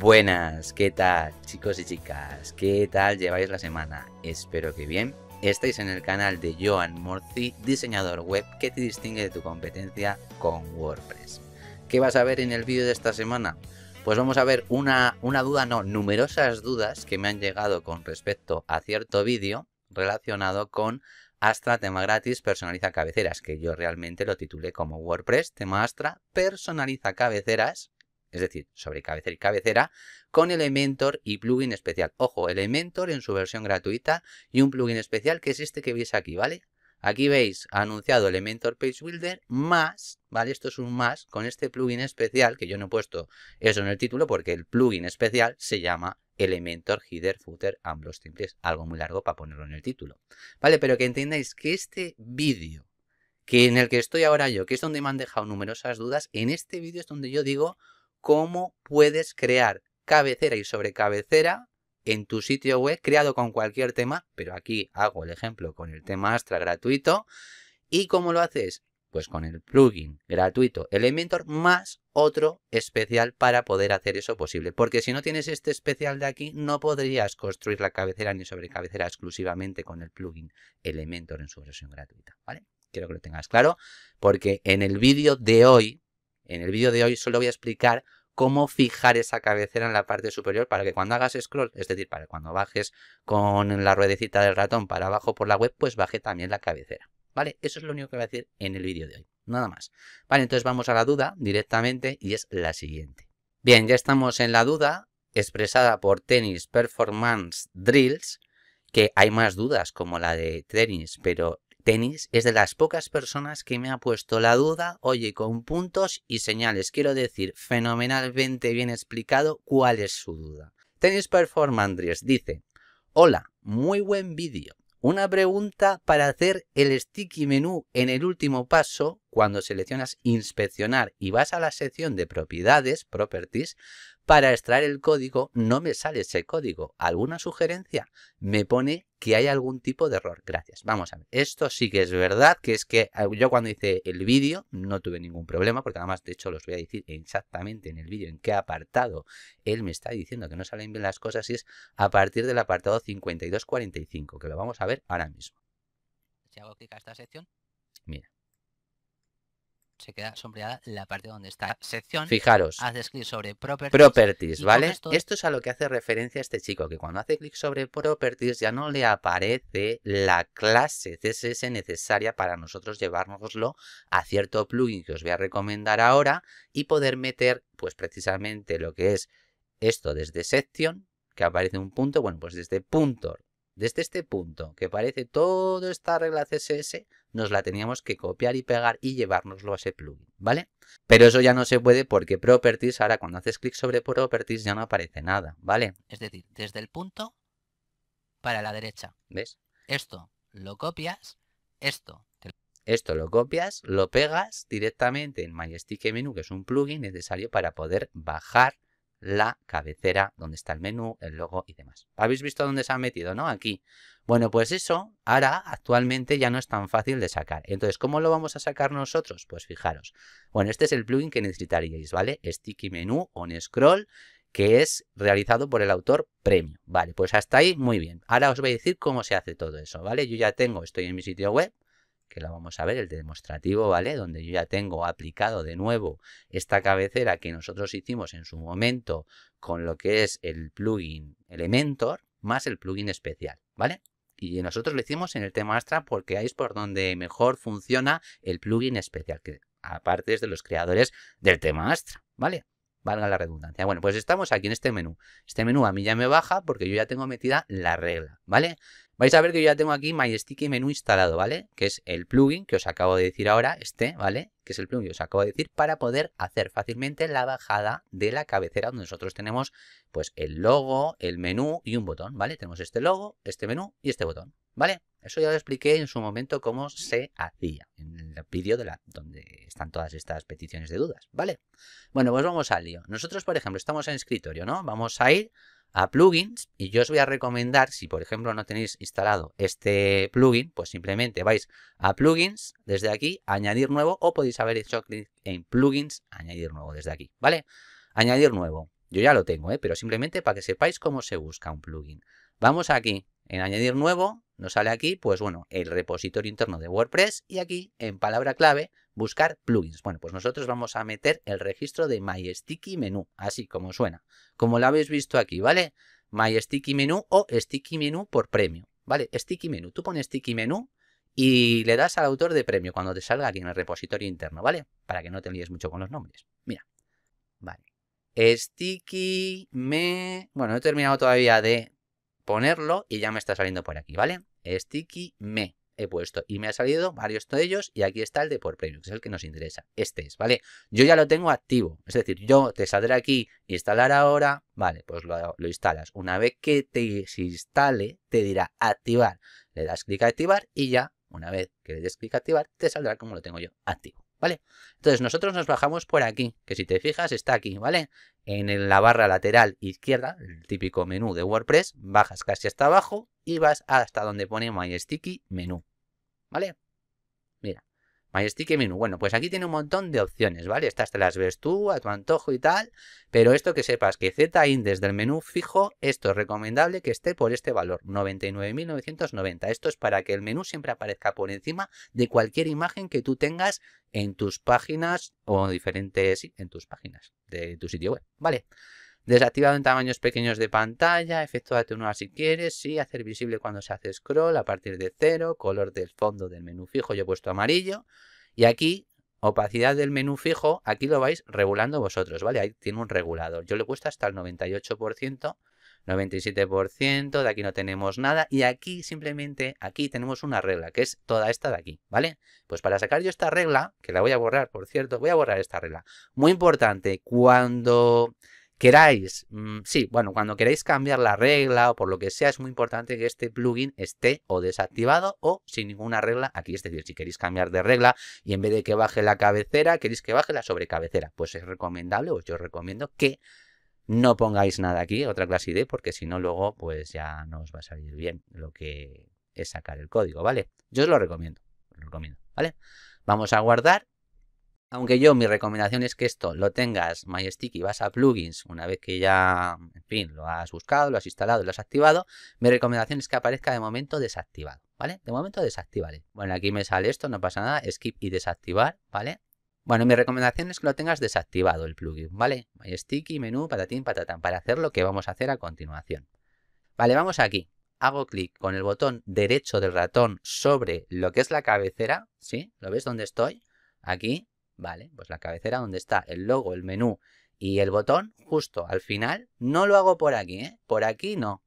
Buenas, ¿qué tal chicos y chicas? ¿Qué tal lleváis la semana? Espero que bien. Estáis en el canal de Joan Morci, diseñador web que te distingue de tu competencia con WordPress. ¿Qué vas a ver en el vídeo de esta semana? Pues vamos a ver una, una duda, no, numerosas dudas que me han llegado con respecto a cierto vídeo relacionado con Astra tema gratis personaliza cabeceras, que yo realmente lo titulé como WordPress tema Astra personaliza cabeceras es decir, sobre cabecera y cabecera, con Elementor y plugin especial. Ojo, Elementor en su versión gratuita y un plugin especial que es este que veis aquí, ¿vale? Aquí veis anunciado Elementor Page Builder más, ¿vale? Esto es un más con este plugin especial, que yo no he puesto eso en el título porque el plugin especial se llama Elementor Header Footer Ambos Simples, algo muy largo para ponerlo en el título, ¿vale? Pero que entendáis que este vídeo, que en el que estoy ahora yo, que es donde me han dejado numerosas dudas, en este vídeo es donde yo digo cómo puedes crear cabecera y sobrecabecera en tu sitio web creado con cualquier tema, pero aquí hago el ejemplo con el tema Astra gratuito. ¿Y cómo lo haces? Pues con el plugin gratuito Elementor más otro especial para poder hacer eso posible. Porque si no tienes este especial de aquí, no podrías construir la cabecera ni sobrecabecera exclusivamente con el plugin Elementor en su versión gratuita. ¿Vale? Quiero que lo tengas claro, porque en el vídeo de hoy en el vídeo de hoy solo voy a explicar cómo fijar esa cabecera en la parte superior para que cuando hagas scroll, es decir, para cuando bajes con la ruedecita del ratón para abajo por la web, pues baje también la cabecera. ¿Vale? Eso es lo único que voy a decir en el vídeo de hoy. Nada más. Vale, entonces vamos a la duda directamente y es la siguiente. Bien, ya estamos en la duda expresada por Tennis Performance Drills, que hay más dudas como la de tenis, pero tenis es de las pocas personas que me ha puesto la duda, oye, con puntos y señales. Quiero decir, fenomenalmente bien explicado cuál es su duda. Tennis Performance dice, hola, muy buen vídeo. Una pregunta para hacer el sticky menú en el último paso, cuando seleccionas inspeccionar y vas a la sección de propiedades, properties, para extraer el código no me sale ese código. ¿Alguna sugerencia? Me pone que hay algún tipo de error. Gracias. Vamos a ver. Esto sí que es verdad, que es que eh, yo cuando hice el vídeo no tuve ningún problema, porque además, de hecho, los voy a decir exactamente en el vídeo en qué apartado él me está diciendo que no salen bien las cosas y es a partir del apartado 5245, que lo vamos a ver ahora mismo. Si hago a esta sección. Mira, se queda sombreada la parte donde está sección. Fijaros. Haces clic sobre Properties. Properties, ¿vale? Esto es a lo que hace referencia este chico, que cuando hace clic sobre Properties ya no le aparece la clase CSS necesaria para nosotros llevárnoslo a cierto plugin que os voy a recomendar ahora y poder meter, pues precisamente lo que es esto desde sección, que aparece un punto, bueno, pues desde punto desde este punto, que parece toda esta regla CSS, nos la teníamos que copiar y pegar y llevárnoslo a ese plugin, ¿vale? Pero eso ya no se puede porque Properties, ahora cuando haces clic sobre Properties ya no aparece nada, ¿vale? Es decir, desde el punto para la derecha. ¿Ves? Esto lo copias, esto Esto lo copias, lo pegas directamente en MyStick Menu, que es un plugin necesario para poder bajar la cabecera donde está el menú, el logo y demás. ¿Habéis visto dónde se ha metido, no? Aquí. Bueno, pues eso ahora actualmente ya no es tan fácil de sacar. Entonces, ¿cómo lo vamos a sacar nosotros? Pues fijaros. Bueno, este es el plugin que necesitaríais, ¿vale? Sticky Menu on Scroll que es realizado por el autor premio. Vale, pues hasta ahí muy bien. Ahora os voy a decir cómo se hace todo eso, ¿vale? Yo ya tengo, estoy en mi sitio web, que la vamos a ver, el demostrativo, ¿vale? Donde yo ya tengo aplicado de nuevo esta cabecera que nosotros hicimos en su momento con lo que es el plugin Elementor más el plugin especial, ¿vale? Y nosotros lo hicimos en el tema Astra porque ahí es por donde mejor funciona el plugin especial, que aparte es de los creadores del tema Astra, ¿vale? Valga la redundancia. Bueno, pues estamos aquí en este menú. Este menú a mí ya me baja porque yo ya tengo metida la regla, ¿vale? Vais a ver que yo ya tengo aquí MySticky menú instalado, ¿vale? Que es el plugin que os acabo de decir ahora, este, ¿vale? Que es el plugin que os acabo de decir para poder hacer fácilmente la bajada de la cabecera donde nosotros tenemos pues el logo, el menú y un botón, ¿vale? Tenemos este logo, este menú y este botón, ¿vale? Eso ya lo expliqué en su momento cómo se hacía, en el vídeo de donde están todas estas peticiones de dudas, ¿vale? Bueno, pues vamos al lío. Nosotros, por ejemplo, estamos en escritorio, ¿no? Vamos a ir a plugins y yo os voy a recomendar, si por ejemplo no tenéis instalado este plugin, pues simplemente vais a plugins desde aquí, añadir nuevo o podéis haber hecho clic en plugins, añadir nuevo desde aquí, ¿vale? Añadir nuevo. Yo ya lo tengo, ¿eh? pero simplemente para que sepáis cómo se busca un plugin. Vamos aquí en añadir nuevo nos sale aquí, pues bueno, el repositorio interno de WordPress y aquí en palabra clave buscar plugins. Bueno, pues nosotros vamos a meter el registro de Sticky Menu, así como suena, como lo habéis visto aquí, ¿vale? Sticky Menu o Sticky Menu por premio, ¿vale? Sticky Menu, tú pones Sticky Menu y le das al autor de premio cuando te salga aquí en el repositorio interno, ¿vale? Para que no te líes mucho con los nombres. Mira, vale. Sticky me... Bueno, he terminado todavía de ponerlo y ya me está saliendo por aquí, ¿vale? Sticky me he puesto y me ha salido varios de ellos y aquí está el de por premio que es el que nos interesa. Este es, ¿vale? Yo ya lo tengo activo, es decir, yo te saldré aquí, instalar ahora, vale, pues lo, instalas. Una vez que te se instale, te dirá activar, le das clic a activar y ya, una vez que le des clic a activar, te saldrá como lo tengo yo, activo. ¿Vale? Entonces nosotros nos bajamos por aquí, que si te fijas está aquí, ¿vale? en la barra lateral izquierda, el típico menú de WordPress, bajas casi hasta abajo y vas hasta donde pone My Sticky Menú. ¿Vale? Mira, y Menú. Bueno, pues aquí tiene un montón de opciones, ¿vale? Estas te las ves tú, a tu antojo y tal, pero esto que sepas que Z-Index del menú fijo, esto es recomendable que esté por este valor, 99.990. Esto es para que el menú siempre aparezca por encima de cualquier imagen que tú tengas en tus páginas o diferentes, sí, en tus páginas de tu sitio web, ¿vale? vale Desactivado en tamaños pequeños de pantalla, efecto atenuado si quieres, sí, hacer visible cuando se hace scroll a partir de cero, color del fondo del menú fijo, yo he puesto amarillo. Y aquí, opacidad del menú fijo, aquí lo vais regulando vosotros, ¿vale? Ahí tiene un regulador. Yo le he puesto hasta el 98%. 97%, de aquí no tenemos nada y aquí simplemente, aquí tenemos una regla, que es toda esta de aquí, ¿vale? Pues para sacar yo esta regla, que la voy a borrar, por cierto, voy a borrar esta regla. Muy importante, cuando queráis, mm, sí, bueno, cuando queráis cambiar la regla o por lo que sea, es muy importante que este plugin esté o desactivado o sin ninguna regla aquí. Es decir, si queréis cambiar de regla y en vez de que baje la cabecera, queréis que baje la sobrecabecera, pues es recomendable o pues yo recomiendo que no pongáis nada aquí, otra clase ID, porque si no luego pues ya no os va a salir bien lo que es sacar el código, ¿vale? Yo os lo recomiendo, os lo recomiendo, ¿vale? Vamos a guardar aunque yo mi recomendación es que esto lo tengas MySticky, y vas a plugins una vez que ya, en fin, lo has buscado, lo has instalado, lo has activado, mi recomendación es que aparezca de momento desactivado, ¿vale? De momento desactivale. Bueno, aquí me sale esto, no pasa nada, skip y desactivar, ¿vale? Bueno, mi recomendación es que lo tengas desactivado el plugin, ¿vale? MySticky, menú, patatín, patatán, para hacer lo que vamos a hacer a continuación. Vale, vamos aquí. Hago clic con el botón derecho del ratón sobre lo que es la cabecera, ¿sí? ¿Lo ves donde estoy? Aquí. ¿vale? Pues la cabecera donde está el logo, el menú y el botón, justo al final, no lo hago por aquí, ¿eh? Por aquí no.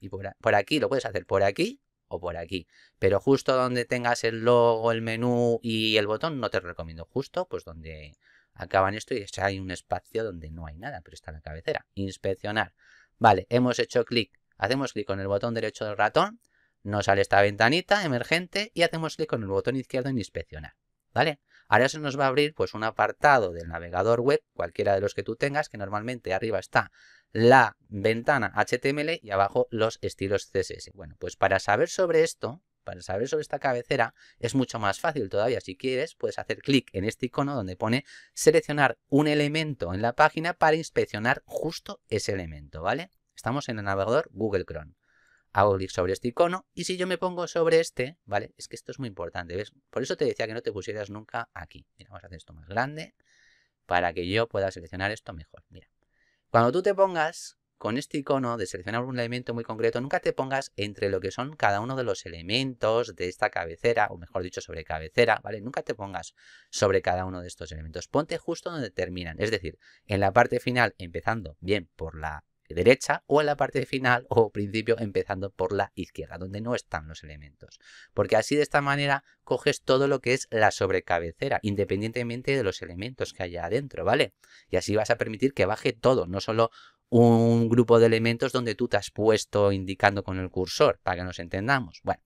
Y por, aquí lo puedes hacer por aquí o por aquí. Pero justo donde tengas el logo, el menú y el botón, no te recomiendo. Justo pues donde acaban esto y hay un espacio donde no hay nada, pero está la cabecera. Inspeccionar. Vale, hemos hecho clic. Hacemos clic con el botón derecho del ratón, nos sale esta ventanita emergente y hacemos clic con el botón izquierdo en inspeccionar. ¿Vale? Ahora se nos va a abrir pues un apartado del navegador web, cualquiera de los que tú tengas, que normalmente arriba está la ventana HTML y abajo los estilos CSS. Bueno, pues para saber sobre esto, para saber sobre esta cabecera, es mucho más fácil todavía. Si quieres, puedes hacer clic en este icono donde pone seleccionar un elemento en la página para inspeccionar justo ese elemento, ¿vale? Estamos en el navegador Google Chrome hago clic sobre este icono y si yo me pongo sobre este, ¿vale? Es que esto es muy importante, ¿ves? Por eso te decía que no te pusieras nunca aquí. Mira, vamos a hacer esto más grande para que yo pueda seleccionar esto mejor. Mira, cuando tú te pongas con este icono de seleccionar un elemento muy concreto, nunca te pongas entre lo que son cada uno de los elementos de esta cabecera, o mejor dicho, sobre cabecera, ¿vale? Nunca te pongas sobre cada uno de estos elementos. Ponte justo donde terminan, es decir, en la parte final, empezando bien por la derecha o en la parte final o principio empezando por la izquierda, donde no están los elementos. Porque así de esta manera coges todo lo que es la sobrecabecera, independientemente de los elementos que haya adentro, ¿vale? Y así vas a permitir que baje todo, no solo un grupo de elementos donde tú te has puesto indicando con el cursor, para que nos entendamos. Bueno,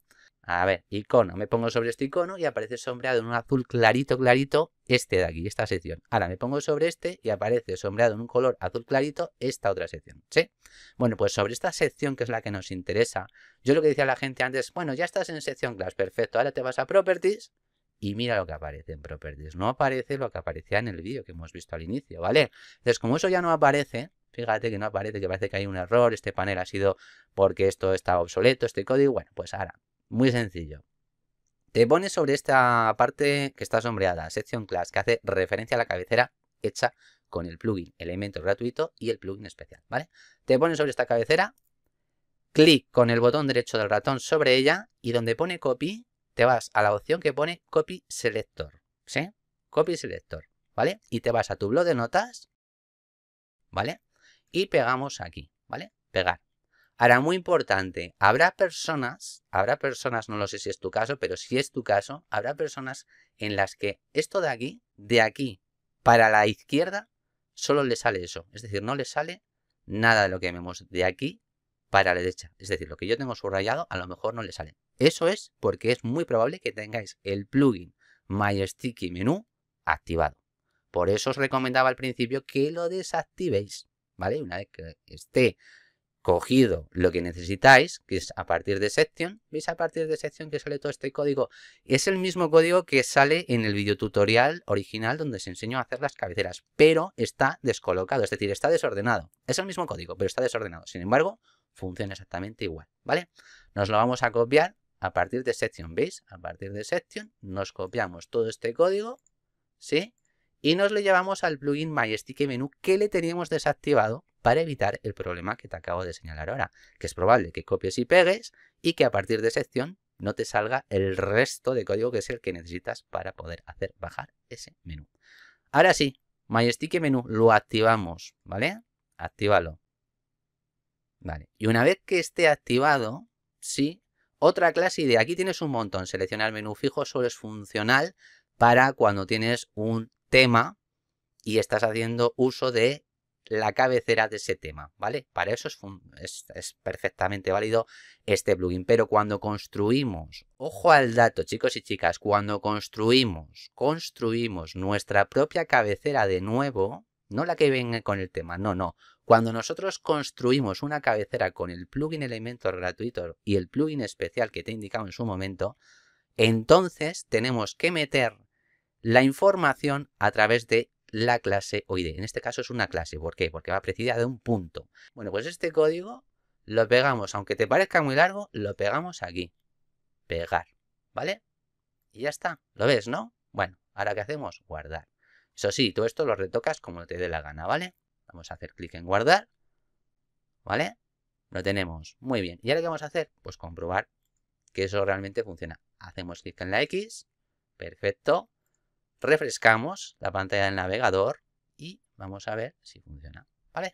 a ver, icono. Me pongo sobre este icono y aparece sombreado en un azul clarito, clarito, este de aquí, esta sección. Ahora me pongo sobre este y aparece sombreado en un color azul clarito esta otra sección. ¿Sí? Bueno, pues sobre esta sección que es la que nos interesa, yo lo que decía la gente antes, bueno, ya estás en sección class, perfecto, ahora te vas a properties y mira lo que aparece en properties. No aparece lo que aparecía en el vídeo que hemos visto al inicio, ¿vale? Entonces, como eso ya no aparece, fíjate que no aparece, que parece que hay un error, este panel ha sido porque esto está obsoleto, este código, bueno, pues ahora muy sencillo. Te pones sobre esta parte que está sombreada, sección class, que hace referencia a la cabecera hecha con el plugin elemento gratuito y el plugin especial, ¿vale? Te pones sobre esta cabecera, clic con el botón derecho del ratón sobre ella y donde pone copy, te vas a la opción que pone copy selector, ¿sí? Copy selector, ¿vale? Y te vas a tu blog de notas, ¿vale? Y pegamos aquí, ¿vale? Pegar. Ahora, muy importante, habrá personas, habrá personas, no lo sé si es tu caso, pero si es tu caso, habrá personas en las que esto de aquí, de aquí para la izquierda, solo le sale eso. Es decir, no le sale nada de lo que vemos de aquí para la derecha. Es decir, lo que yo tengo subrayado a lo mejor no le sale. Eso es porque es muy probable que tengáis el plugin MySticky Menú activado. Por eso os recomendaba al principio que lo desactivéis, ¿vale? Una vez que esté cogido lo que necesitáis, que es a partir de section. ¿Veis a partir de section que sale todo este código? Es el mismo código que sale en el video tutorial original donde se enseñó a hacer las cabeceras, pero está descolocado, es decir, está desordenado. Es el mismo código, pero está desordenado. Sin embargo, funciona exactamente igual, ¿vale? Nos lo vamos a copiar a partir de section, ¿veis? A partir de section nos copiamos todo este código, ¿sí? Y nos lo llevamos al plugin MyStick Menu que le teníamos desactivado para evitar el problema que te acabo de señalar ahora, que es probable que copies y pegues y que a partir de sección no te salga el resto de código que es el que necesitas para poder hacer bajar ese menú. Ahora sí, MyStick menú lo activamos, ¿vale? Actívalo. Vale, y una vez que esté activado, sí, otra clase de aquí tienes un montón, seleccionar menú fijo solo es funcional para cuando tienes un tema y estás haciendo uso de la cabecera de ese tema, ¿vale? Para eso es, perfectamente válido este plugin, pero cuando construimos, ojo al dato chicos y chicas, cuando construimos, construimos nuestra propia cabecera de nuevo, no la que venga con el tema, no, no, cuando nosotros construimos una cabecera con el plugin Elementor gratuito y el plugin especial que te he indicado en su momento, entonces tenemos que meter la información a través de la clase OID. En este caso es una clase. ¿Por qué? Porque va precedida de un punto. Bueno, pues este código lo pegamos, aunque te parezca muy largo, lo pegamos aquí. Pegar. ¿Vale? Y ya está. ¿Lo ves, no? Bueno, ahora ¿qué hacemos? Guardar. Eso sí, todo esto lo retocas como te dé la gana, ¿vale? Vamos a hacer clic en guardar. ¿Vale? Lo tenemos. Muy bien. ¿Y ahora qué vamos a hacer? Pues comprobar que eso realmente funciona. Hacemos clic en la X. Perfecto refrescamos la pantalla del navegador y vamos a ver si funciona. ¿Vale?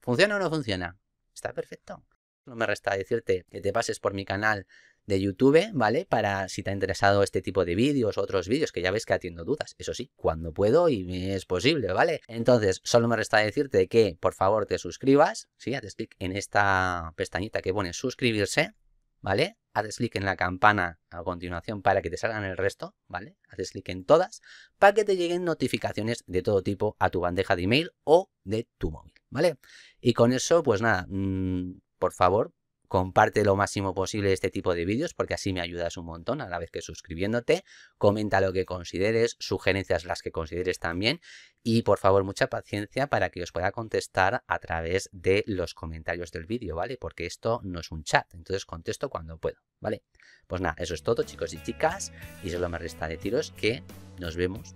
¿Funciona o no funciona? Está perfecto. No me resta decirte que te pases por mi canal de YouTube, ¿vale? Para si te ha interesado este tipo de vídeos, otros vídeos, que ya ves que atiendo dudas, eso sí, cuando puedo y es posible, ¿vale? Entonces, solo me resta decirte que por favor te suscribas, ¿sí? Haces clic en esta pestañita que pone suscribirse, ¿vale? Haces clic en la campana a continuación para que te salgan el resto, ¿vale? Haces clic en todas para que te lleguen notificaciones de todo tipo a tu bandeja de email o de tu móvil, ¿vale? Y con eso, pues nada, mm, por favor, comparte lo máximo posible este tipo de vídeos porque así me ayudas un montón a la vez que suscribiéndote, comenta lo que consideres, sugerencias las que consideres también y por favor mucha paciencia para que os pueda contestar a través de los comentarios del vídeo, ¿vale? Porque esto no es un chat, entonces contesto cuando puedo, ¿vale? Pues nada, eso es todo chicos y chicas y solo me resta tiros que nos vemos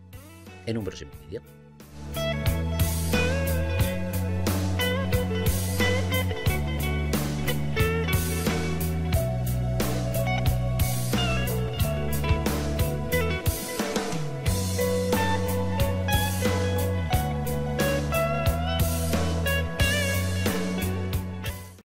en un próximo vídeo.